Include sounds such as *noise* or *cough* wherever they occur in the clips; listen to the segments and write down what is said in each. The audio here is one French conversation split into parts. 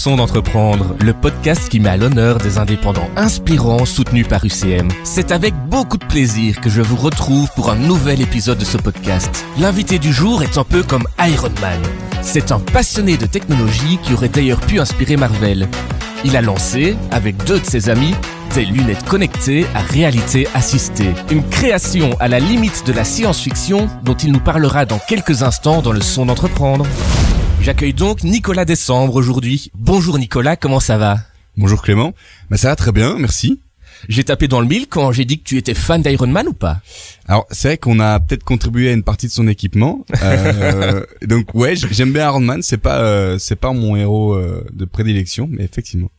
Son d'entreprendre, le podcast qui met à l'honneur des indépendants inspirants soutenus par UCM. C'est avec beaucoup de plaisir que je vous retrouve pour un nouvel épisode de ce podcast. L'invité du jour est un peu comme Iron Man. C'est un passionné de technologie qui aurait d'ailleurs pu inspirer Marvel. Il a lancé, avec deux de ses amis, des lunettes connectées à réalité assistée. Une création à la limite de la science-fiction dont il nous parlera dans quelques instants dans le son d'entreprendre. J'accueille donc Nicolas Décembre aujourd'hui. Bonjour Nicolas, comment ça va Bonjour Clément. Bah, ça va très bien, merci. J'ai tapé dans le mille quand j'ai dit que tu étais fan d'Iron Man ou pas Alors c'est vrai qu'on a peut-être contribué à une partie de son équipement. Euh, *laughs* donc ouais, j'aime bien Iron Man. C'est pas euh, pas mon héros euh, de prédilection, mais effectivement.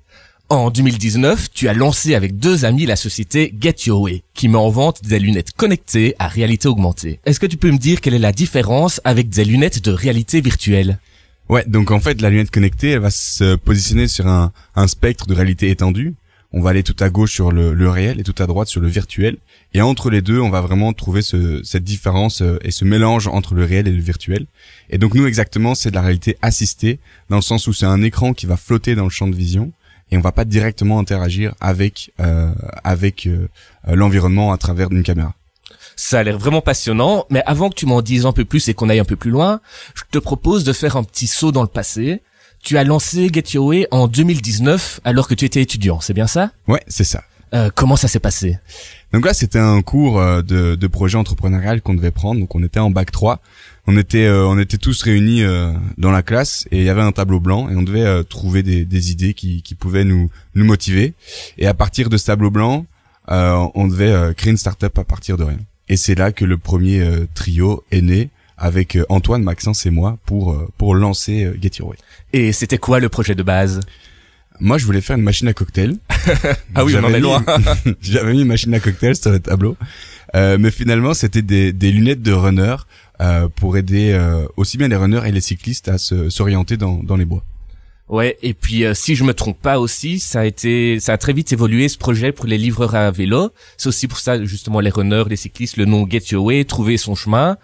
En 2019, tu as lancé avec deux amis la société Get Your Way, qui met en vente des lunettes connectées à réalité augmentée. Est-ce que tu peux me dire quelle est la différence avec des lunettes de réalité virtuelle Ouais, donc en fait, la lunette connectée, elle va se positionner sur un, un spectre de réalité étendue. On va aller tout à gauche sur le, le, réel et tout à droite sur le virtuel. Et entre les deux, on va vraiment trouver ce, cette différence euh, et ce mélange entre le réel et le virtuel. Et donc nous, exactement, c'est de la réalité assistée, dans le sens où c'est un écran qui va flotter dans le champ de vision et on va pas directement interagir avec euh, avec euh, l'environnement à travers une caméra. Ça a l'air vraiment passionnant, mais avant que tu m'en dises un peu plus et qu'on aille un peu plus loin, je te propose de faire un petit saut dans le passé. Tu as lancé Get Your Way en 2019 alors que tu étais étudiant, c'est bien ça Ouais, c'est ça. Euh, comment ça s'est passé Donc là, c'était un cours euh, de, de projet entrepreneurial qu'on devait prendre. Donc on était en bac 3. On était euh, on était tous réunis euh, dans la classe et il y avait un tableau blanc et on devait trouver des, des idées qui, qui pouvaient nous nous motiver. Et à partir de ce tableau blanc, on devait créer une startup à partir de rien. Et c'est là que le premier euh, trio est né avec euh, Antoine, Maxence et moi pour euh, pour lancer Get Your Way. Et c'était quoi le projet de base Moi, je voulais faire une machine à cocktail. *laughs* ah oui, on en loin. *laughs* J'avais mis une machine à cocktail sur le tableau, mais finalement, c'était des, des lunettes de runner pour aider aussi bien les runners et les cyclistes à s'orienter dans dans les bois. Ouais, et puis euh, si je me trompe pas aussi, ça a été, ça a très vite évolué ce projet pour les livreurs à vélo. C'est aussi pour ça justement les runners, les cyclistes, le nom Get Your Way, trouver son chemin.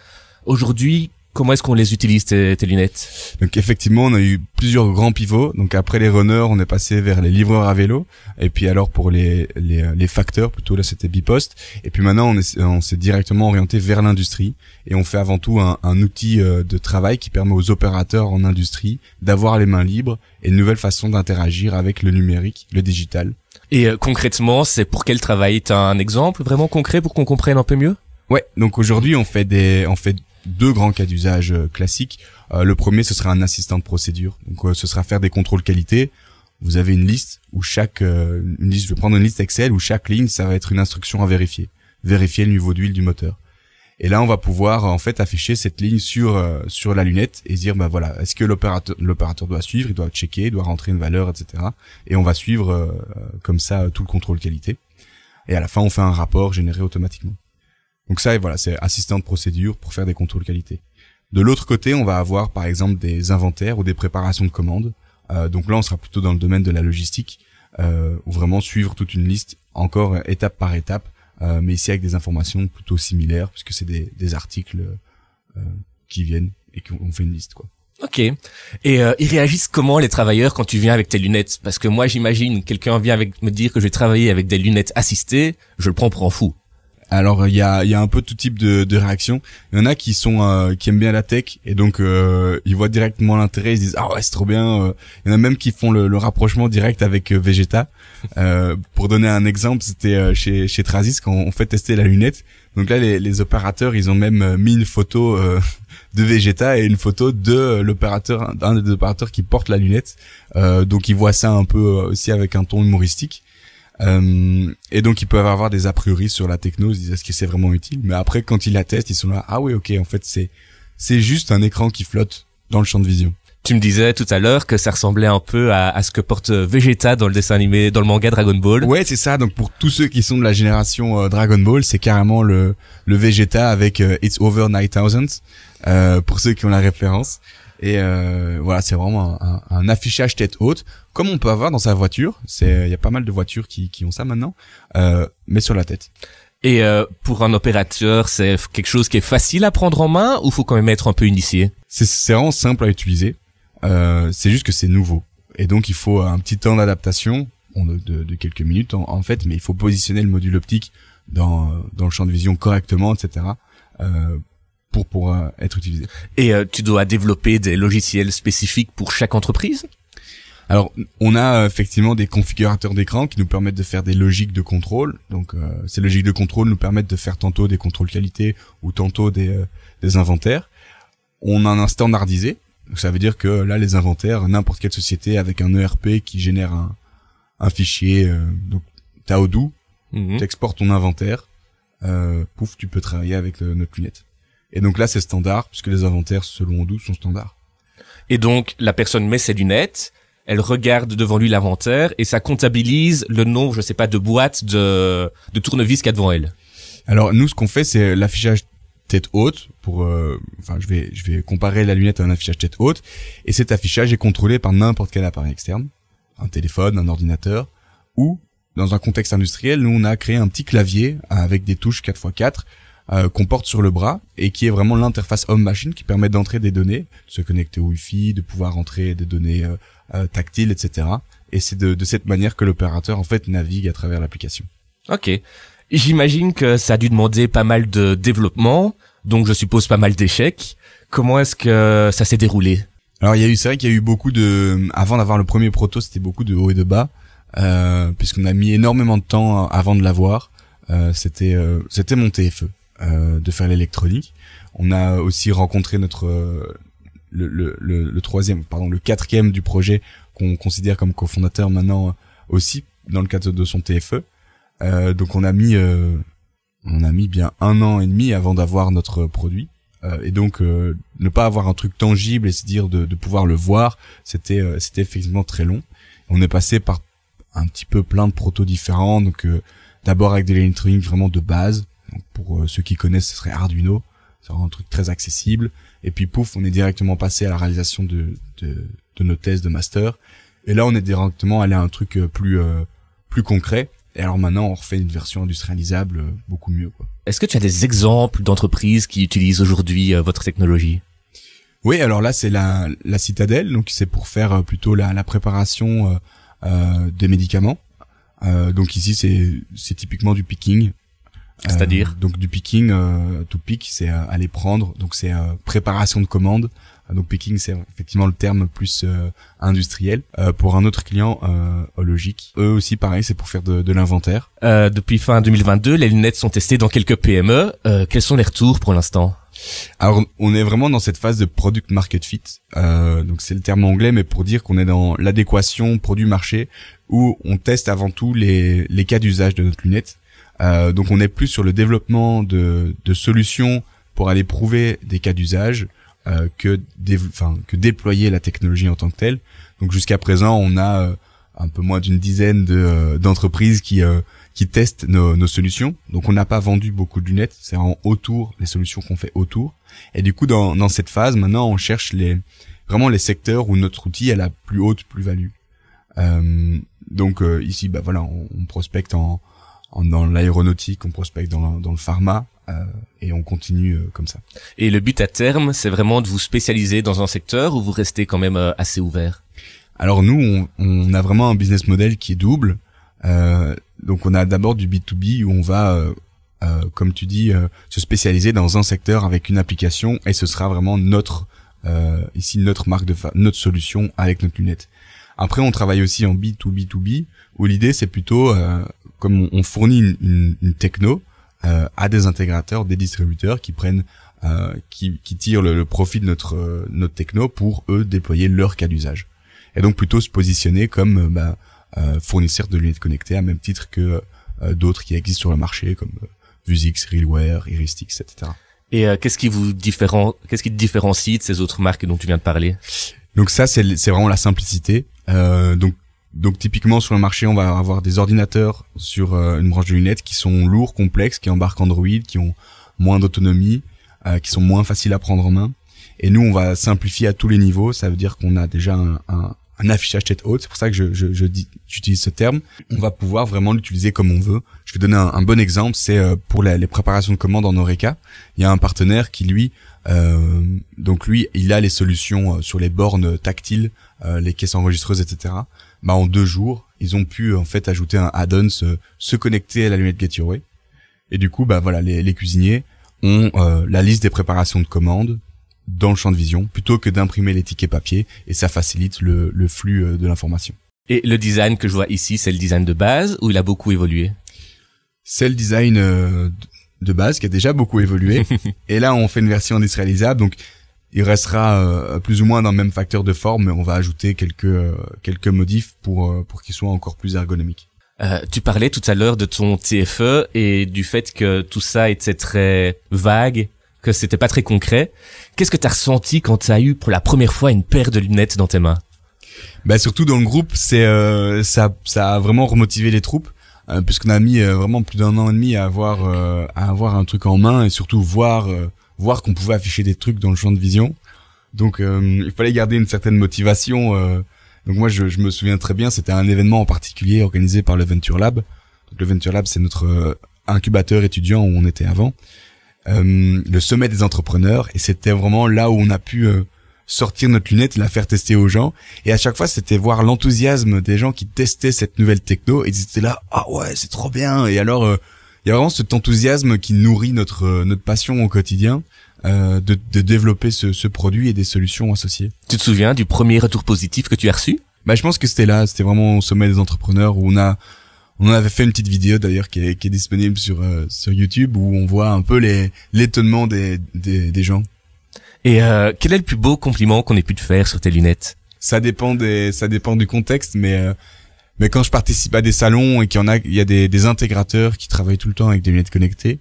Aujourd'hui, Comment est-ce qu'on les utilise tes, lunettes Donc effectivement, on a eu plusieurs grands pivots. Donc après les runners, on est passé vers les livreurs à vélo. Et puis alors pour les les, les facteurs, plutôt là c'était Bipost. Et puis maintenant, on s'est on directement orienté vers l'industrie et on fait avant tout un, un outil euh, de travail qui permet aux opérateurs en industrie d'avoir les mains libres et une nouvelle façon d'interagir avec le numérique, le digital. Et euh, concrètement, c'est pour quel travail T'as un exemple vraiment concret pour qu'on comprenne un peu mieux Ouais, donc aujourd'hui on fait des, on fait deux grands cas d'usage euh, classiques. Euh, le premier, ce sera un assistant de procédure. Donc, euh, ce sera faire des contrôles qualité. Vous avez une liste où chaque, liste, je vais prendre une liste Excel où chaque ligne, ça va être une instruction à vérifier. Vérifier le niveau d'huile du moteur. Et là, on va pouvoir en fait afficher cette ligne sur sur la lunette et dire bah voilà, est-ce que l'opérateur l'opérateur doit suivre, il doit checker, il doit rentrer une valeur, etc. Et on va suivre comme ça tout le contrôle qualité. Et à la fin, on fait un rapport généré automatiquement. Donc ça, voilà, c'est assistant de procédure pour faire des contrôles qualité. De l'autre côté, on va avoir par exemple des inventaires ou des préparations de commandes. Euh, donc là, on sera plutôt dans le domaine de la logistique, euh, ou vraiment suivre toute une liste encore euh, étape par étape, euh, mais ici avec des informations plutôt similaires, puisque c'est des, articles qui viennent et qu'on fait une liste. quoi. Ok. Et ils réagissent comment les travailleurs quand tu viens avec tes lunettes Parce que moi j'imagine quelqu'un vient avec me dire que je vais travailler avec des lunettes assistées, je le prends pour un fou alors il y a, un peu tout type de, de réactions. Il y en a qui sont euh, qui aiment bien la tech et donc euh, ils voient directement l'intérêt, ils disent ah ouais c'est trop bien. Euh. Il y en a même qui font le, rapprochement direct avec Vegeta. pour donner un exemple, c'était chez chez Trasis quand on fait tester la lunette. Donc là les, opérateurs ils ont même mis une photo de Vegeta et une photo de l'opérateur d'un des opérateurs qui porte la lunette. donc ils voient ça un peu aussi avec un ton humoristique. Euh, et donc ils peuvent avoir des a priori sur la techno, ils disent est-ce que c'est vraiment utile Mais après quand ils la testent, ils sont là ah oui ok en fait c'est c'est juste un écran qui flotte dans le champ de vision. Tu me disais tout à l'heure que ça ressemblait un peu à, ce que porte euh, Vegeta dans le dessin animé, dans le manga Dragon Ball. Ouais, c'est ça. Donc pour tous ceux qui sont de la génération euh, Dragon Ball, c'est carrément le le Vegeta avec It's Over 9000 euh, pour ceux qui ont la référence. Et euh, voilà, c'est vraiment un, affichage tête haute, comme on peut avoir dans sa voiture. C'est, il y a pas mal de voitures qui, qui ont ça maintenant, euh, mais sur la tête. Et euh, pour un opérateur, c'est quelque chose qui est facile à prendre en main ou faut quand même être un peu initié C'est vraiment simple à utiliser. Euh, c'est juste que c'est nouveau. Et donc il faut un petit temps d'adaptation de, de, quelques minutes en, fait, mais il faut positionner le module optique dans, dans le champ de vision correctement, etc. Euh, pour pouvoir être utilisé. Et euh, tu dois développer des logiciels spécifiques pour chaque entreprise alors, on a euh, effectivement des configurateurs d'écran qui nous permettent de faire des logiques de contrôle. Donc, euh, ces logiques de contrôle nous permettent de faire tantôt des contrôles qualité ou tantôt des, des inventaires. On en a standardisé. Donc, ça veut dire que là, les inventaires, n'importe quelle société avec un ERP qui génère un, un fichier, donc Taodoo, mhm. tu exportes ton inventaire, pouf, tu peux travailler avec notre lunette. Et donc là, c'est standard, puisque les inventaires selon Odoo sont standards. Et donc, la personne met ses lunettes, elle regarde devant lui l'inventaire, et ça comptabilise le nombre, je sais pas, de boîtes de, de tournevis qu'il a devant elle. Alors, nous, ce qu'on fait, c'est l'affichage tête haute pour euh, enfin je vais je vais comparer la lunette à un affichage tête haute et cet affichage est contrôlé par n'importe quel appareil externe un téléphone un ordinateur ou dans un contexte industriel nous on a créé un petit clavier avec des touches 4x4 euh, qu'on porte sur le bras et qui est vraiment l'interface homme-machine qui permet d'entrer des données, de se connecter au wifi, de pouvoir entrer des données euh, euh, tactiles, etc. Et c'est de, cette manière que l'opérateur en fait navigue à travers l'application. Ok. J'imagine que ça a dû demander pas mal de développement, donc je suppose pas mal d'échecs. Comment est-ce que ça s'est déroulé Alors il y a eu, c'est vrai qu'il y a eu beaucoup de, avant d'avoir le premier proto, c'était beaucoup de haut et de bas, euh, puisqu'on a mis énormément de temps euh, avant de l'avoir. c'était, c'était mon TFE. Euh, de faire l'électronique. On a aussi rencontré notre euh, le, troisième, pardon, le quatrième du projet qu'on considère comme cofondateur maintenant aussi dans le cadre de son TFE. Euh, donc on a mis on a mis bien un an et demi avant d'avoir notre produit. et donc ne pas avoir un truc tangible et se dire de, pouvoir le voir, c'était c'était effectivement très long. On est passé par un petit peu plein de protos différents, donc d'abord avec de l'électronique vraiment de base, pour euh, ceux qui connaissent, ce serait Arduino. C'est un truc très accessible. Et puis pouf, on est directement passé à la réalisation de, de, nos thèses de master. Et là, on est directement allé à un truc euh, plus euh, plus concret. Et alors maintenant, on refait une version industrialisable beaucoup mieux. Est-ce que tu as des exemples d'entreprises qui utilisent aujourd'hui votre technologie Oui, alors là, c'est la, la citadelle. Donc c'est pour faire plutôt la, la préparation des médicaments. donc ici, c'est typiquement du picking. C'est-à-dire euh, Donc du picking, euh, to pick, c'est euh, aller prendre, donc c'est préparation de commande. Donc picking, c'est effectivement le terme plus industriel. pour un autre client, euh, logique, eux aussi, pareil, c'est pour faire de, de l'inventaire. depuis fin 2022, les lunettes sont testées dans quelques PME. quels sont les retours pour l'instant alors, on est vraiment dans cette phase de product market fit. donc, c'est le terme anglais, mais pour dire qu'on est dans l'adéquation produit marché, où on teste avant tout les, les cas d'usage de notre lunette. Euh, donc on est plus sur le développement de, de solutions pour aller prouver des cas d'usage euh, que, que déployer la technologie en tant que telle. Donc jusqu'à présent, on a euh, un peu moins d'une dizaine de, euh, d'entreprises qui, euh, qui testent nos, nos solutions. Donc on n'a pas vendu beaucoup de lunettes, c'est en autour les solutions qu'on fait autour. Et du coup, dans, dans cette phase, maintenant, on cherche les vraiment les secteurs où notre outil a la plus haute plus-value. Euh, donc ici, bah voilà, on prospecte en, dans l'aéronautique, on prospecte dans, dans le pharma. Euh, et on continue euh, comme ça. Et le but à terme, c'est vraiment de vous spécialiser dans un secteur ou vous restez quand même euh, assez ouvert Alors nous, on, on, a vraiment un business model qui est double. donc on a d'abord du B2B où on va, comme tu dis, se spécialiser dans un secteur avec une application et ce sera vraiment notre, ici notre marque de notre solution avec notre lunette. Après, on travaille aussi en B2B2B, où l'idée c'est plutôt, euh, comme on, fournit une, techno euh, à des intégrateurs, des distributeurs qui prennent, euh, qui, qui, tirent le, profit de notre euh, notre techno pour eux déployer leur cas d'usage. Et donc plutôt se positionner comme bah, fournisseur de lunettes connectées à même titre que d'autres qui existent sur le marché comme Vuzix, Realware, Iristix, etc. Et qu'est-ce qui vous différent qu'est-ce qui différencie de ces autres marques dont tu viens de parler Donc ça, c'est vraiment la simplicité. Euh, donc donc typiquement sur le marché, on va avoir des ordinateurs sur euh, une branche de lunettes qui sont lourds, complexes, qui embarquent Android, qui ont moins d'autonomie, euh, qui sont moins faciles à prendre en main. Et nous, on va simplifier à tous les niveaux. Ça veut dire qu'on a déjà un, affichage tête haute. C'est pour ça que je, dis, j'utilise ce terme. On va pouvoir vraiment l'utiliser comme on veut. Je vais donner un, bon exemple. C'est euh, pour les préparations de commandes en Oreca. Il y a un partenaire qui lui, donc lui, il a les solutions sur les bornes tactiles, les caisses enregistreuses, etc bah, en deux jours, ils ont pu en fait ajouter un add-on, se, se, connecter à la lunette Way. Et du coup, bah voilà, les, les cuisiniers ont euh, la liste des préparations de commandes dans le champ de vision plutôt que d'imprimer les tickets papier et ça facilite le, le flux euh, de l'information. Et le design que je vois ici, c'est le design de base ou il a beaucoup évolué C'est le design euh, de base qui a déjà beaucoup évolué. *laughs* et là, on fait une version industrialisable. Donc, il restera euh, plus ou moins dans le même facteur de forme, mais on va ajouter quelques euh, quelques modifs pour euh, pour qu'il soit encore plus ergonomique. tu parlais tout à l'heure de ton TFE et du fait que tout ça était très vague, que c'était pas très concret. Qu'est-ce que tu as ressenti quand tu as eu pour la première fois une paire de lunettes dans tes mains Bah surtout dans le groupe, c'est ça ça a vraiment remotivé les troupes puisqu'on a mis vraiment plus d'un an et demi à avoir à avoir un truc en main et surtout voir voir qu'on pouvait afficher des trucs dans le champ de vision. Donc euh, il fallait garder une certaine motivation. Euh. Donc moi je, me souviens très bien, c'était un événement en particulier organisé par le Venture Lab. le Venture Lab c'est notre euh, incubateur étudiant où on était avant. le sommet des entrepreneurs et c'était vraiment là où on a pu sortir notre lunette, la faire tester aux gens et à chaque fois c'était voir l'enthousiasme des gens qui testaient cette nouvelle techno et ils étaient là ah ouais c'est trop bien et alors il y a vraiment cet enthousiasme qui nourrit notre euh, notre passion au quotidien. Euh, de, de, développer ce, ce, produit et des solutions associées. Tu te souviens du premier retour positif que tu as reçu Bah je pense que c'était là, c'était vraiment au sommet des entrepreneurs où on a on avait fait une petite vidéo d'ailleurs qui est, qui est disponible sur euh, sur YouTube où on voit un peu les l'étonnement des, des, gens. Et euh, quel est le plus beau compliment qu'on ait pu te faire sur tes lunettes Ça dépend des ça dépend du contexte mais euh, mais quand je participe à des salons et qu'il y en a, il y a des, intégrateurs qui travaillent tout le temps avec des lunettes connectées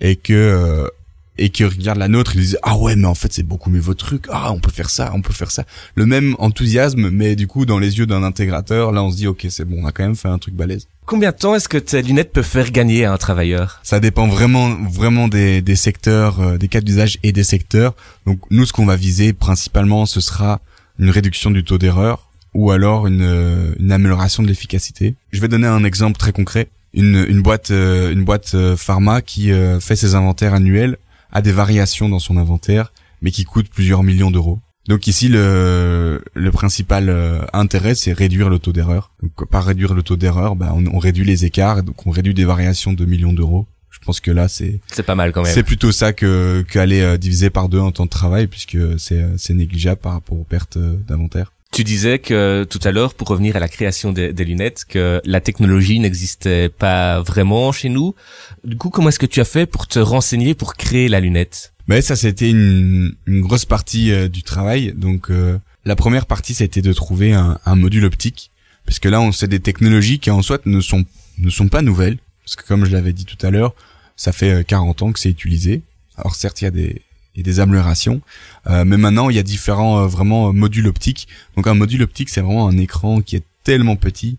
et que euh, et qui regardent la nôtre, ils disent ah ouais mais en fait c'est beaucoup mieux votre truc. Ah on peut faire ça, on peut faire ça. Le même enthousiasme, mais du coup dans les yeux d'un intégrateur, là on se dit ok c'est bon, on a quand même fait un truc balèze. Combien de temps est-ce que tes lunettes peuvent faire gagner à un travailleur Ça dépend vraiment, vraiment des, secteurs, euh, des cas d'usage et des secteurs. Donc nous, ce qu'on va viser principalement, ce sera une réduction du taux d'erreur ou alors euh, une, amélioration de l'efficacité. Je vais donner un exemple très concret. Une, boîte, une boîte euh, euh, pharma qui fait ses inventaires annuels a des variations dans son inventaire, mais qui coûte plusieurs millions d'euros. Donc ici, le, le principal intérêt, c'est réduire le taux d'erreur. Donc par réduire le taux d'erreur, bah, on, réduit les écarts, donc on réduit des variations de millions d'euros. Je pense que là, c'est c'est pas mal quand même. C'est plutôt ça que qu'aller diviser par deux en temps de travail, puisque c'est c'est négligeable par rapport aux pertes d'inventaire. Tu disais que tout à l'heure, pour revenir à la création des, lunettes, que la technologie n'existait pas vraiment chez nous. Du coup, comment est-ce que tu as fait pour te renseigner pour créer la lunette Mais ça, c'était une, une, grosse partie euh, du travail. Donc, euh, la première partie, c'était de trouver un, module optique, parce que là, on sait des technologies qui en soi ne sont ne sont pas nouvelles, parce que comme je l'avais dit tout à l'heure, ça fait 40 euh, ans que c'est utilisé. Alors certes, il y a des, et des améliorations. Euh, mais maintenant, il y a différents euh, vraiment euh, modules optiques. Donc un module optique, c'est vraiment un écran qui est tellement petit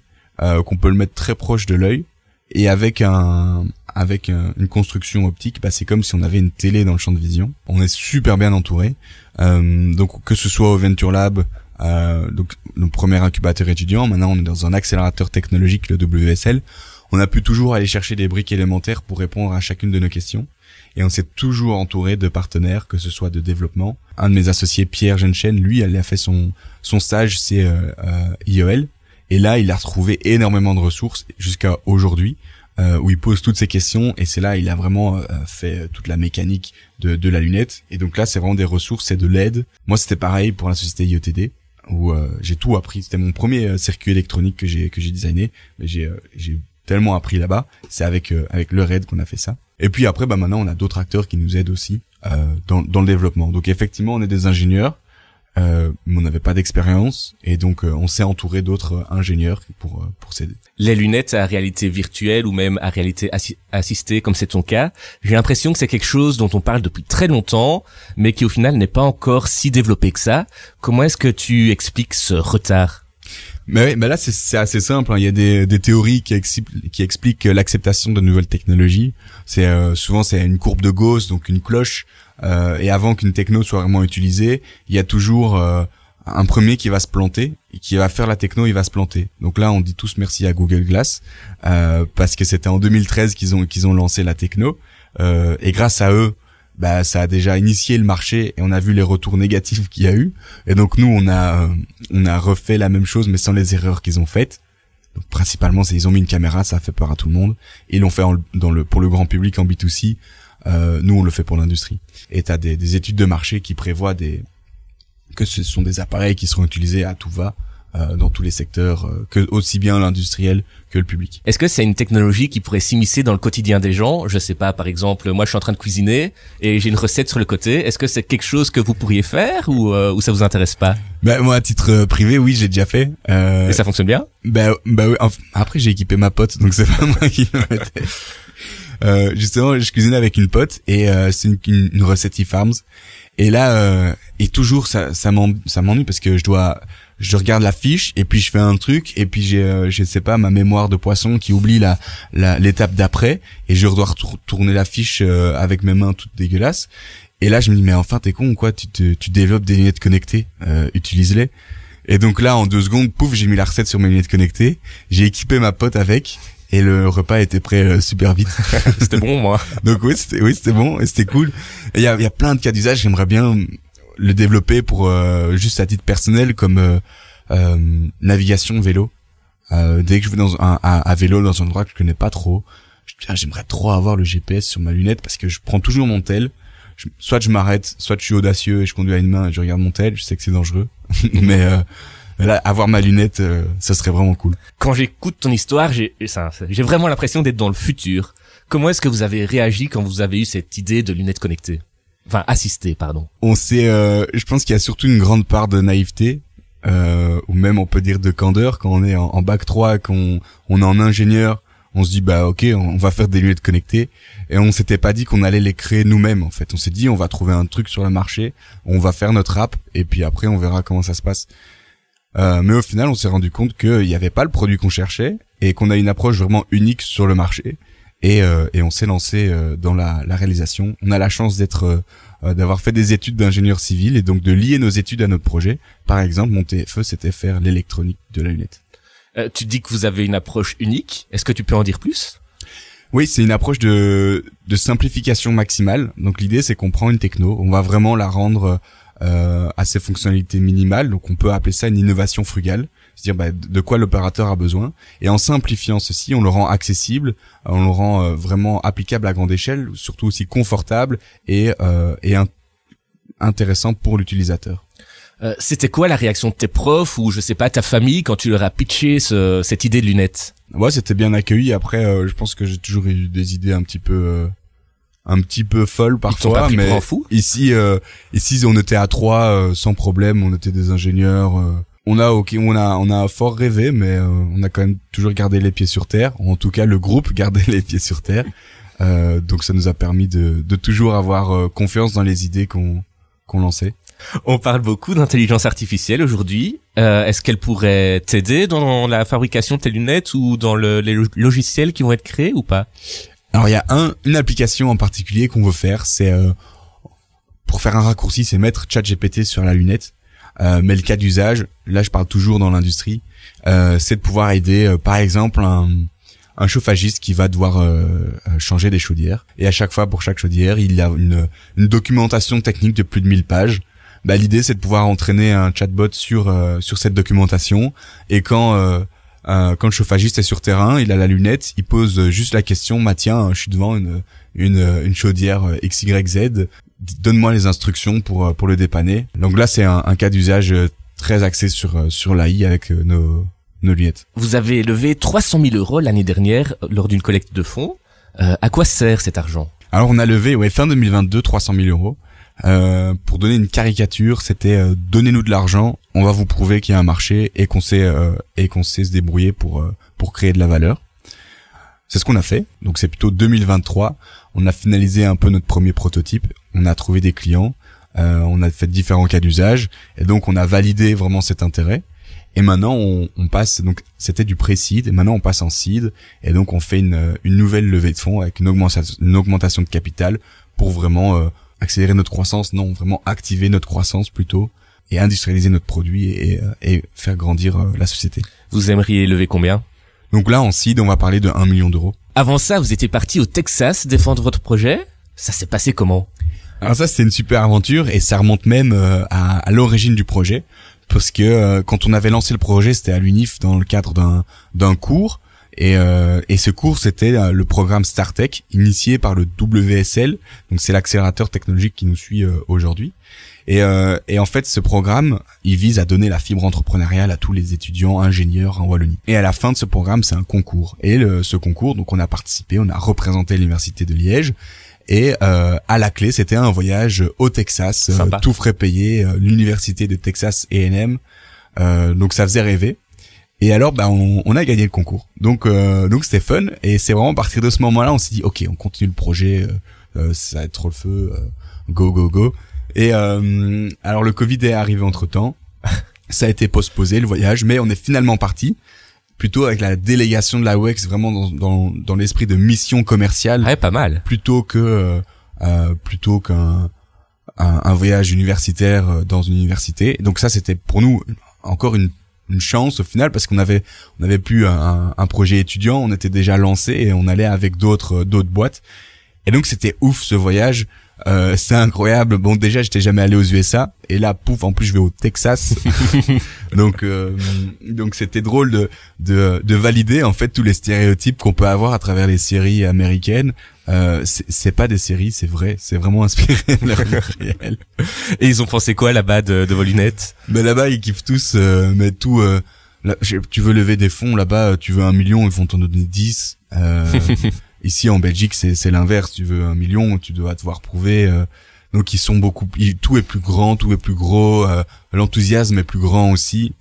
qu'on peut le mettre très proche de l'œil. Et avec un avec une construction optique, bah, c'est comme si on avait une télé dans le champ de vision. On est super bien entouré. donc que ce soit au Venture Lab, donc le premier incubateur étudiant, maintenant on est dans un accélérateur technologique, le WSL. On a pu toujours aller chercher des briques élémentaires pour répondre à chacune de nos questions et on s'est toujours entouré de partenaires, que ce soit de développement. Un de mes associés, Pierre Jenchen, lui, elle a fait son son stage, c'est euh, euh, IEL, et là, il a retrouvé énormément de ressources jusqu'à aujourd'hui. Euh, où il pose toutes ces questions et c'est là il a vraiment euh, fait toute la mécanique de, de, la lunette et donc là c'est vraiment des ressources c'est de l'aide moi c'était pareil pour la société IOTD e où euh, j'ai tout appris c'était mon premier euh, circuit électronique que j'ai que j'ai designé j'ai euh, j'ai tellement appris là-bas c'est avec avec le raid qu'on a fait ça et puis après, bah maintenant, on a d'autres acteurs qui nous aident aussi euh, dans, dans, le développement. Donc effectivement, on est des ingénieurs, euh, mais on n'avait pas d'expérience, et donc euh, on s'est entouré d'autres ingénieurs pour euh, pour s'aider. Les lunettes à réalité virtuelle ou même à réalité assistée, comme c'est ton cas, j'ai l'impression que c'est quelque chose dont on parle depuis très longtemps, mais qui au final n'est pas encore si développé que ça. Comment est-ce que tu expliques ce retard mais oui, là c'est assez simple. Hein. Il y a des, théories qui, expliquent, euh, l'acceptation de nouvelles technologies. C'est euh, souvent c'est une courbe de Gauss, donc une cloche. Euh, et avant qu'une techno soit vraiment utilisée, il y a toujours un premier qui va se planter qui va faire la techno, il va se planter. Donc là, on dit tous merci à Google Glass parce que c'était en 2013 qu'ils ont qu'ils ont lancé la techno. et grâce à eux, bah ça a déjà initié le marché et on a vu les retours négatifs qu'il y a eu. Et donc nous on a euh, on a refait la même chose mais sans les erreurs qu'ils ont faites. Donc principalement c'est ils ont mis une caméra, ça a fait peur à tout le monde. Et ils l'ont fait dans le pour le grand public en B2C. Euh, nous on le fait pour l'industrie. Et t'as des, des études de marché qui prévoient des que ce sont des appareils qui seront utilisés à tout va euh, dans tous les secteurs, euh, que aussi bien l'industriel que le public. Est-ce que c'est une technologie qui pourrait s'immiscer dans le quotidien des gens Je sais pas, par exemple, moi je suis en train de cuisiner et j'ai une recette sur le côté. Est-ce que c'est quelque chose que vous pourriez faire ou, euh, ou ça vous intéresse pas Ben moi, à titre euh, privé, oui, j'ai déjà fait. et ça fonctionne bien Ben, ben oui. Après, j'ai équipé ma pote, donc c'est *laughs* pas moi qui Euh, justement, je cuisine avec une pote et c'est une, une, recette e Et là, euh, et toujours, ça, ça m'ennuie parce que je dois je regarde la fiche et puis je fais un truc et puis j'ai euh, je sais pas ma mémoire de poisson qui oublie la l'étape d'après et je dois retourner la fiche euh, avec mes mains toutes dégueulasses et là je me dis mais enfin t'es con quoi tu tu développes des lunettes connectées euh, utilise-les et donc là en deux secondes pouf j'ai mis la recette sur mes lunettes connectées j'ai équipé ma pote avec et le repas était prêt euh, super vite. *laughs* c'était bon, moi. *laughs* Donc oui, c'était oui, c'était bon et c'était cool. Il y a, y a plein de cas d'usage. J'aimerais bien le développer pour euh, juste à titre personnel comme euh, euh, navigation vélo. dès que je vais dans un, à, vélo dans un endroit que je connais pas trop, ah, j'aimerais trop avoir le GPS sur ma lunette parce que je prends toujours mon tel. soit je m'arrête, soit je suis audacieux et je conduis à une main et je regarde mon tel. Je sais que c'est dangereux, *laughs* mais là, avoir ma lunette, ça serait vraiment cool. Quand j'écoute ton histoire, j'ai vraiment l'impression d'être dans le futur. Comment est-ce que vous avez réagi quand vous avez eu cette idée de lunettes connectées enfin assister, pardon. On sait, euh, je pense qu'il y a surtout une grande part de naïveté. Euh, ou même on peut dire de candeur quand on est en, bac 3 qu'on on est en ingénieur on se dit bah ok on va faire des de connectées et on s'était pas dit qu'on allait les créer nous-mêmes en fait on s'est dit on va trouver un truc sur le marché on va faire notre app et puis après on verra comment ça se passe euh, mais au final on s'est rendu compte qu'il n'y avait pas le produit qu'on cherchait et qu'on a une approche vraiment unique sur le marché et, euh, et on s'est lancé euh, dans la, la, réalisation. On a la chance d'être euh, d'avoir fait des études d'ingénieur civil et donc de lier nos études à notre projet. Par exemple, mon TFE, c'était faire l'électronique de la lunette. Euh, tu dis que vous avez une approche unique. Est-ce que tu peux en dire plus Oui, c'est une approche de, de simplification maximale. Donc l'idée, c'est qu'on prend une techno, on va vraiment la rendre euh, à ses fonctionnalités minimales. Donc on peut appeler ça une innovation frugale dire bah, de quoi l'opérateur a besoin. Et en simplifiant ceci, on le rend accessible, on le rend euh, vraiment applicable à grande échelle, surtout aussi confortable et, euh, et intéressant pour l'utilisateur. Euh, c'était quoi la réaction de tes profs ou je sais pas ta famille quand tu leur as pitché cette idée de lunettes Ouais, c'était bien accueilli. Après, euh, je pense que j'ai toujours eu des idées un petit peu un petit peu folle parfois, mais ici, ici on était à trois sans problème, on était des ingénieurs, on a ok, on a on a fort rêvé, mais euh, on a quand même toujours gardé les pieds sur terre. En tout cas, le groupe *laughs* gardait les pieds sur terre. Euh, donc ça nous a permis de, toujours avoir euh, confiance dans les idées qu'on qu'on lançait. On parle beaucoup d'intelligence artificielle aujourd'hui. Est-ce qu'elle pourrait t'aider dans la fabrication de tes lunettes ou dans le, les logiciels qui vont être créés ou pas Alors il y a un, une application en particulier qu'on veut faire, c'est pour faire un raccourci, c'est mettre ChatGPT sur la lunette. Euh, mais le cas d'usage, là je parle toujours dans l'industrie, euh, c'est de pouvoir aider euh, par exemple un, un, chauffagiste qui va devoir euh, euh, changer des chaudières. Et à chaque fois pour chaque chaudière, il y a une, une documentation technique de plus de 1000 pages. Bah, l'idée c'est de pouvoir entraîner un chatbot sur sur cette documentation et quand quand le chauffagiste est sur terrain, il a la lunette, il pose juste la question, bah, tiens, je suis devant une, une, une chaudière XYZ, donne-moi les instructions pour euh, pour le dépanner. Donc là, c'est un, cas d'usage euh, très axé sur euh, sur l'AI avec nos nos lunettes. Vous avez levé 300 000 euros l'année dernière lors d'une collecte de fonds. à quoi sert cet argent Alors on a levé ouais fin 2022 300 000 euros. Euh, pour donner une caricature, c'était donnez-nous de l'argent, on va vous prouver qu'il y a un marché et qu'on sait et qu'on sait se débrouiller pour pour créer de la valeur. C'est ce qu'on a fait. Donc c'est plutôt 2023. On a finalisé un peu notre premier prototype on a trouvé des clients, euh, on a fait différents cas d'usage, et donc on a validé vraiment cet intérêt. Et maintenant, on, passe, donc c'était du pré-seed, et maintenant on passe en seed, et donc on fait une, nouvelle levée de fonds avec une augmentation, une augmentation de capital pour vraiment euh, accélérer notre croissance, non, vraiment activer notre croissance plutôt, et industrialiser notre produit et, euh, faire grandir la société. Vous aimeriez lever combien Donc là, en seed, on va parler de 1 million d'euros. Avant ça, vous étiez parti au Texas défendre votre projet ça s'est passé comment alors ça, c'est une super aventure et ça remonte même euh, à, l'origine du projet parce que euh, quand on avait lancé le projet, c'était à l'UNIF dans le cadre d'un d'un cours et, euh, et ce cours c'était le programme StarTech initié par le WSL, donc c'est l'accélérateur technologique qui nous suit aujourd'hui. Et, et en fait, ce programme, il vise à donner la fibre entrepreneuriale à tous les étudiants ingénieurs en Wallonie. Et à la fin de ce programme, c'est un concours. Et ce concours, donc on a participé, on a représenté l'université de Liège. Et euh, à la clé, c'était un voyage au Texas, euh, tout frais payé, euh, l'université de Texas A&M. donc ça faisait rêver. Et alors, bah, on, a gagné le concours. Donc, donc c'était fun. Et c'est vraiment à partir de ce moment-là, on s'est dit, ok, on continue le projet. ça va être trop le feu. go, go, go. Et alors, le Covid est arrivé entre temps. *laughs* ça a été postposé le voyage, mais on est finalement parti plutôt avec la délégation de la WEX vraiment dans, dans, dans l'esprit de mission commerciale. Ouais, pas mal. Plutôt que euh, euh plutôt qu'un un, un, voyage universitaire euh, dans une université. Donc ça, c'était pour nous encore une, une, chance au final parce qu'on avait on avait plus un, un, projet étudiant, on était déjà lancé et on allait avec d'autres euh, d'autres boîtes. Et donc c'était ouf ce voyage euh, c'est incroyable. Bon, déjà, j'étais jamais allé aux USA, et là, pouf, en plus, je vais au Texas. *laughs* donc, euh, donc, c'était drôle de, de, valider en fait tous les stéréotypes qu'on peut avoir à travers les séries américaines. Euh, c'est pas des séries, c'est vrai, c'est vraiment inspiré de Et ils ont pensé quoi là-bas de, de vos lunettes Mais bah, là-bas, ils kiffent tous, euh, mais tout. tu veux lever des fonds là-bas, tu veux un million, ils vont t'en donner 10. *laughs* Ici en Belgique, c'est l'inverse. Tu veux un million, tu dois te voir prouver. Euh. donc ils sont beaucoup, tout est plus grand, tout est plus gros. Euh. L'enthousiasme est plus grand aussi.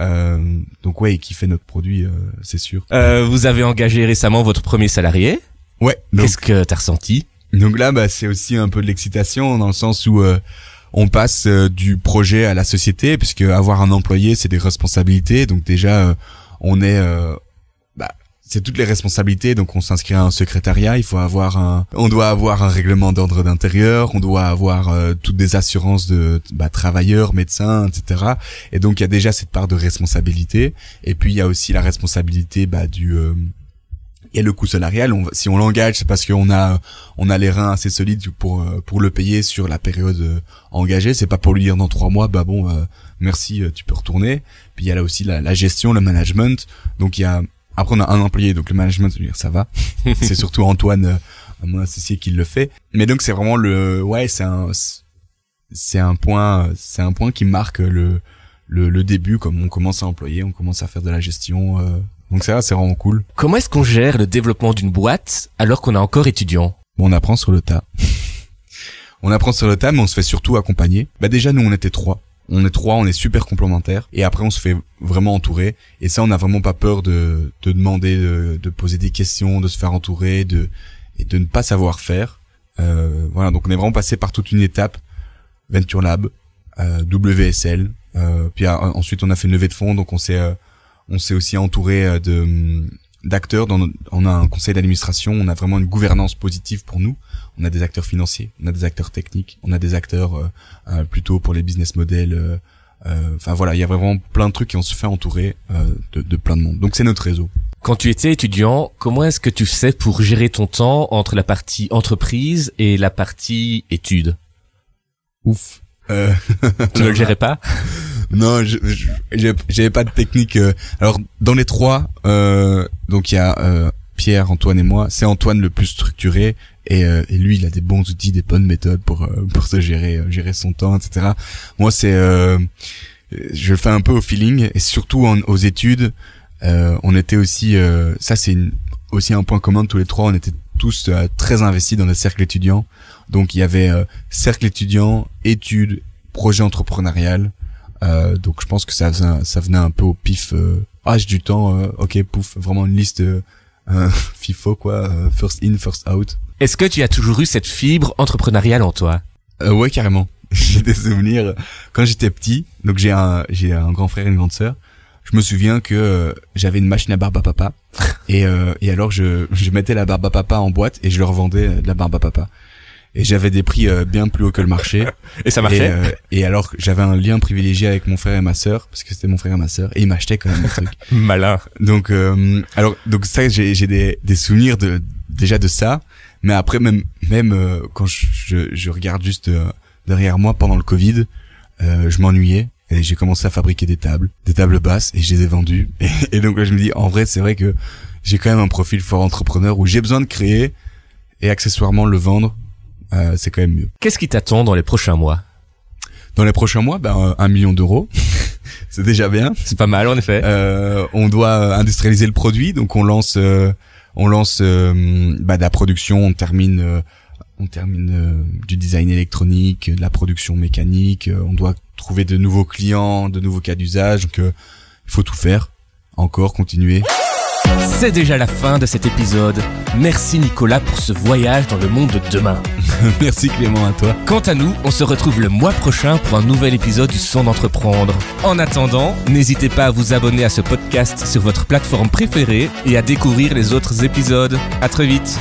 Euh. donc ouais, qui fait notre produit, c'est sûr. vous avez engagé récemment votre premier salarié. Ouais. Qu'est-ce que tu as ressenti Donc là, bah, c'est aussi un peu de l'excitation dans le sens où on passe du projet à la société, puisque avoir un employé, c'est des responsabilités. Donc déjà, on est c'est toutes les responsabilités. Donc on s'inscrit à un secrétariat, il faut avoir un, on doit avoir un règlement d'ordre d'intérieur, on doit avoir euh, toutes des assurances de bah, travailleurs, médecins, etc. Et donc il y a déjà cette part de responsabilité. Et puis il y a aussi la responsabilité bah, du euh, il y a le coût salarial. si on l'engage, c'est parce qu'on a on a les reins assez solides pour euh, pour le payer sur la période engagée. C'est pas pour lui dire dans trois mois, bah bon, merci, tu peux retourner. Puis il y a là aussi la, la gestion, le management. Donc il y a après, on a un employé, donc le management, de ça va. *laughs* c'est surtout Antoine, euh, mon associé, qui le fait. Mais donc, c'est vraiment le, ouais, c'est un, c'est un point, c'est un point qui marque le, le, début, comme on commence à employer, on commence à faire de la gestion. Euh. donc ça, c'est vraiment cool. Comment est-ce qu'on gère le développement d'une boîte alors qu'on a encore étudiant On apprend sur le tas. *laughs* on apprend sur le tas, mais on se fait surtout accompagner. Bah déjà, nous, on était trois on est trois, on est super complémentaires. Et après, on se fait vraiment entourer. Et ça, on n'a vraiment pas peur de, de demander, de, poser des questions, de se faire entourer, de et de ne pas savoir faire. Euh, voilà, donc on est vraiment passé par toute une étape. Venture Lab, euh, WSL. Euh, puis ensuite, on a fait une levée de fonds, donc on s'est on s'est aussi entouré de d'acteurs. on a un conseil d'administration, on a vraiment une gouvernance positive pour nous on a des acteurs financiers, on a des acteurs techniques, on a des acteurs euh, euh, plutôt pour les business models. Euh, enfin voilà, il y a vraiment plein de trucs et on se fait entourer de, plein de monde. Donc c'est notre réseau. Quand tu étais étudiant, comment est-ce que tu faisais pour gérer ton temps entre la partie entreprise et la partie études Ouf. Euh... *laughs* tu ne le gérais pas *laughs* Non, je j'avais pas de technique. Alors dans les trois, donc il y a Pierre, Antoine et moi. C'est Antoine le plus structuré. Euh, et, lui, il a des bons outils, des bonnes méthodes pour euh, pour se gérer, euh, gérer son temps, etc. Moi, c'est je le fais un peu au feeling et surtout en, aux études. on était aussi, ça c'est aussi un point commun de tous les trois. On était tous très investis dans le cercle étudiant. Donc il y avait cercle étudiant, études, projet entrepreneurial. Euh, donc je pense que ça, ça, venait un peu au pif. Euh, du temps, ok pouf, vraiment une liste *laughs* FIFO quoi, first in first out. Est-ce que tu as toujours eu cette fibre entrepreneuriale en toi euh, Ouais, carrément. *laughs* j'ai des souvenirs quand j'étais petit. Donc j'ai un j'ai un grand frère et une grande sœur. Je me souviens que euh, j'avais une machine à barbe à papa *laughs* et euh, et alors je je mettais la barbe à papa en boîte et je leur vendais euh, de la barbe à papa. Et j'avais des prix bien plus haut que le marché. *laughs* et ça marchait. Et, alors j'avais un lien privilégié avec mon frère et ma sœur parce que c'était mon frère et ma sœur et ils m'achetaient quand même des trucs. Malin. Donc alors donc ça j'ai j'ai des des souvenirs de déjà de ça mais après, même même euh, quand je, je, regarde juste euh, derrière moi pendant le Covid, euh, je m'ennuyais et j'ai commencé à fabriquer des tables, des tables basses et je les ai vendues. *laughs* Et, donc là, je me dis, en vrai, c'est vrai que j'ai quand même un profil fort entrepreneur où j'ai besoin de créer et accessoirement le vendre, euh, c'est quand même mieux. Qu'est-ce qui t'attend dans les prochains mois Dans les prochains mois, ben un million d'euros. *laughs* c'est déjà bien. C'est pas mal en effet. on doit industrialiser le produit, donc on lance on lance euh, bah, de la production, on termine euh, on termine euh, du design électronique, de la production mécanique, on doit trouver de nouveaux clients, de nouveaux cas d'usage, donc il faut tout faire, encore continuer. C'est déjà la fin de cet épisode. Merci Nicolas pour ce voyage dans le monde de demain. *laughs* Merci Clément à toi. Quant à nous, on se retrouve le mois prochain pour un nouvel épisode du Son d'entreprendre. En attendant, n'hésitez pas à vous abonner à ce podcast sur votre plateforme préférée et à découvrir les autres épisodes. À très vite.